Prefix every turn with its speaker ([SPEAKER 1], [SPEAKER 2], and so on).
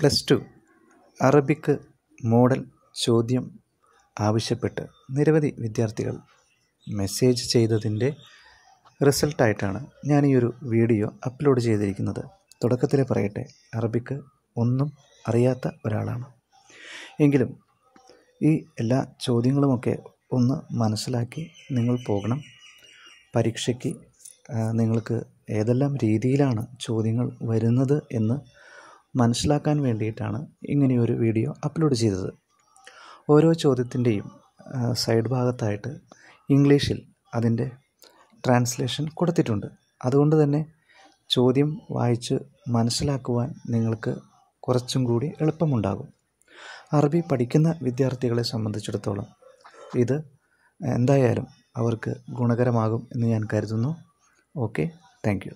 [SPEAKER 1] plus two അറബിക്ക് model ചോദ്യം ആവശ്യപ്പെട്ട് നിരവധി വിദ്യാർത്ഥികൾ മെസ്സേജ് ചെയ്തതിൻ്റെ റിസൾട്ടായിട്ടാണ് ഞാൻ ഈ ഒരു വീഡിയോ അപ്ലോഡ് ചെയ്തിരിക്കുന്നത് തുടക്കത്തിൽ പറയട്ടെ അറബിക്ക് ഒന്നും അറിയാത്ത ഒരാളാണ് എങ്കിലും ഈ എല്ലാ ചോദ്യങ്ങളുമൊക്കെ ഒന്ന് മനസ്സിലാക്കി നിങ്ങൾ പോകണം പരീക്ഷയ്ക്ക് നിങ്ങൾക്ക് ഏതെല്ലാം രീതിയിലാണ് ചോദ്യങ്ങൾ വരുന്നത് എന്ന് മനസ്സിലാക്കാൻ വേണ്ടിയിട്ടാണ് ഇങ്ങനെയൊരു വീഡിയോ അപ്ലോഡ് ചെയ്തത് ഓരോ ചോദ്യത്തിൻ്റെയും സൈഡ് ഭാഗത്തായിട്ട് ഇംഗ്ലീഷിൽ അതിൻ്റെ ട്രാൻസ്ലേഷൻ കൊടുത്തിട്ടുണ്ട് അതുകൊണ്ട് തന്നെ ചോദ്യം വായിച്ച് മനസ്സിലാക്കുവാൻ നിങ്ങൾക്ക് കുറച്ചും കൂടി എളുപ്പമുണ്ടാകും അറബി പഠിക്കുന്ന വിദ്യാർത്ഥികളെ സംബന്ധിച്ചിടത്തോളം ഇത് എന്തായാലും അവർക്ക് ഗുണകരമാകും എന്ന് ഞാൻ കരുതുന്നു
[SPEAKER 2] ഓക്കെ താങ്ക്